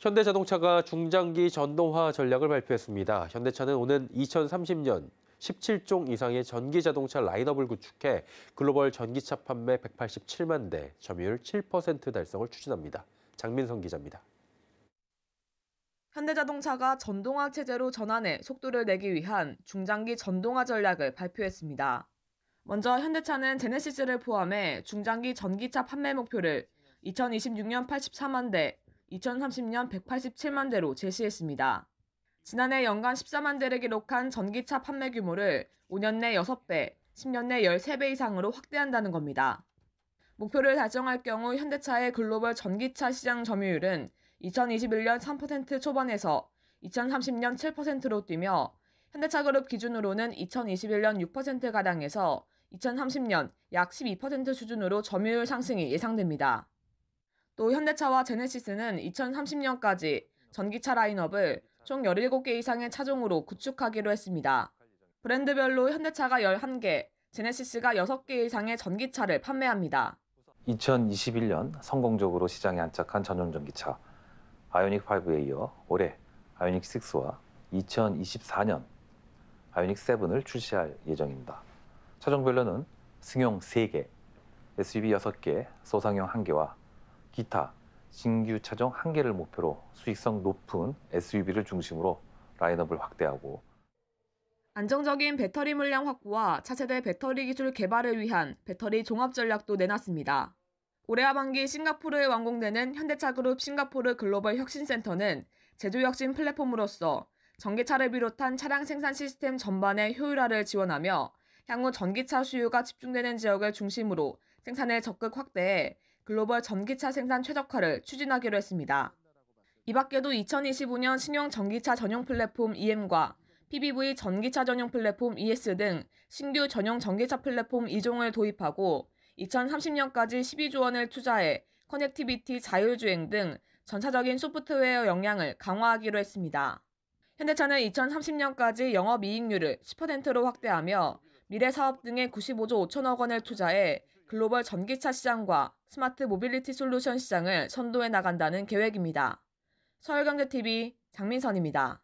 현대자동차가 중장기 전동화 전략을 발표했습니다. 현대차는 오는 2030년 17종 이상의 전기 자동차 라인업을 구축해 글로벌 전기차 판매 187만 대, 점유율 7% 달성을 추진합니다. 장민성 기자입니다. 현대자동차가 전동화 체제로 전환해 속도를 내기 위한 중장기 전동화 전략을 발표했습니다. 먼저 현대차는 제네시스를 포함해 중장기 전기차 판매 목표를 2026년 84만 대, 2030년 187만 대로 제시했습니다. 지난해 연간 14만 대를 기록한 전기차 판매 규모를 5년 내 6배, 10년 내 13배 이상으로 확대한다는 겁니다. 목표를 달성할 경우 현대차의 글로벌 전기차 시장 점유율은 2021년 3% 초반에서 2030년 7%로 뛰며 현대차그룹 기준으로는 2021년 6%가량에서 2030년 약 12% 수준으로 점유율 상승이 예상됩니다. 또 현대차와 제네시스는 2030년까지 전기차 라인업을 총 17개 이상의 차종으로 구축하기로 했습니다. 브랜드별로 현대차가 11개, 제네시스가 6개 이상의 전기차를 판매합니다. 2021년 성공적으로 시장에 안착한 전용 전기차 아이오닉 5에 이어 올해 아이오닉 6와 2024년 아이오닉 7을 출시할 예정입니다. 차종별로는 승용 3개, SUV 6개, 소상용 1개와 기타, 신규 차종 한 개를 목표로 수익성 높은 SUV를 중심으로 라인업을 확대하고 안정적인 배터리 물량 확보와 차세대 배터리 기술 개발을 위한 배터리 종합 전략도 내놨습니다. 올해 하반기 싱가포르에 완공되는 현대차그룹 싱가포르 글로벌 혁신센터는 제조혁신 플랫폼으로서 전기차를 비롯한 차량 생산 시스템 전반의 효율화를 지원하며 향후 전기차 수요가 집중되는 지역을 중심으로 생산을 적극 확대해 글로벌 전기차 생산 최적화를 추진하기로 했습니다. 이 밖에도 2025년 신형 전기차 전용 플랫폼 EM과 PBV 전기차 전용 플랫폼 ES 등 신규 전용 전기차 플랫폼 2종을 도입하고 2030년까지 12조 원을 투자해 커넥티비티 자율주행 등 전차적인 소프트웨어 역량을 강화하기로 했습니다. 현대차는 2030년까지 영업이익률을 10%로 확대하며 미래 사업 등에 95조 5천억 원을 투자해 글로벌 전기차 시장과 스마트 모빌리티 솔루션 시장을 선도해 나간다는 계획입니다. 서울경제TV 장민선입니다.